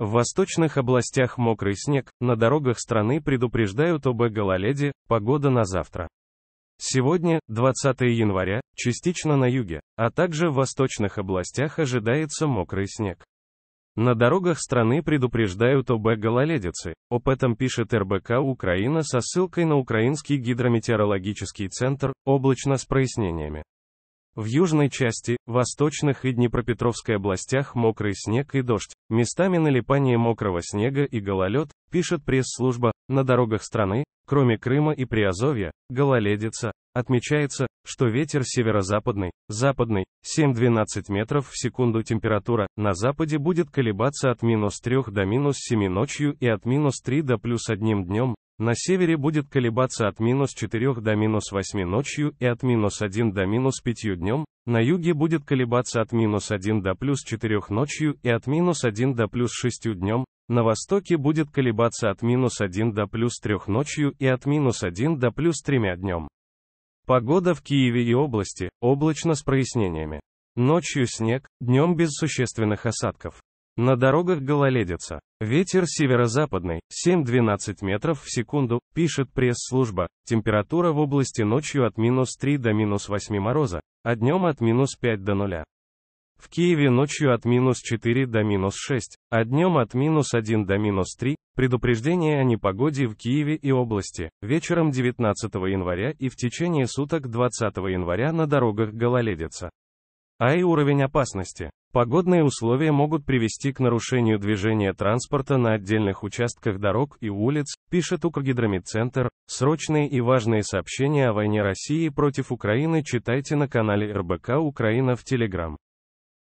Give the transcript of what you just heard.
В восточных областях мокрый снег, на дорогах страны предупреждают об гололеде, погода на завтра. Сегодня, 20 января, частично на юге, а также в восточных областях ожидается мокрый снег. На дорогах страны предупреждают об гололедице. Об этом пишет РБК Украина со ссылкой на Украинский гидрометеорологический центр, облачно с прояснениями. В южной части, восточных и Днепропетровской областях мокрый снег и дождь, местами налипание мокрого снега и гололед, пишет пресс-служба, на дорогах страны, кроме Крыма и Приазовья, гололедица. Отмечается, что ветер северо-западный, западный, 7-12 метров в секунду температура, на западе будет колебаться от минус 3 до минус 7 ночью и от минус 3 до плюс 1 днем, на севере будет колебаться от минус 4 до минус 8 ночью и от минус 1 до минус 5 днем, на юге будет колебаться от минус 1 до плюс 4 ночью и от минус 1 до плюс 6 днем, на востоке будет колебаться от минус 1 до плюс 3 ночью и от минус 1 до плюс 3 днем. Погода в Киеве и области, облачно с прояснениями. Ночью снег, днем без существенных осадков. На дорогах гололедица. Ветер северо-западный, 7-12 метров в секунду, пишет пресс-служба. Температура в области ночью от минус 3 до минус 8 мороза, а днем от минус 5 до 0. В Киеве ночью от минус 4 до минус 6, а днем от минус 1 до минус 3, предупреждение о непогоде в Киеве и области, вечером 19 января и в течение суток 20 января на дорогах гололедица а и уровень опасности. Погодные условия могут привести к нарушению движения транспорта на отдельных участках дорог и улиц, пишет Укргидромедцентр. Срочные и важные сообщения о войне России против Украины читайте на канале РБК Украина в Телеграм.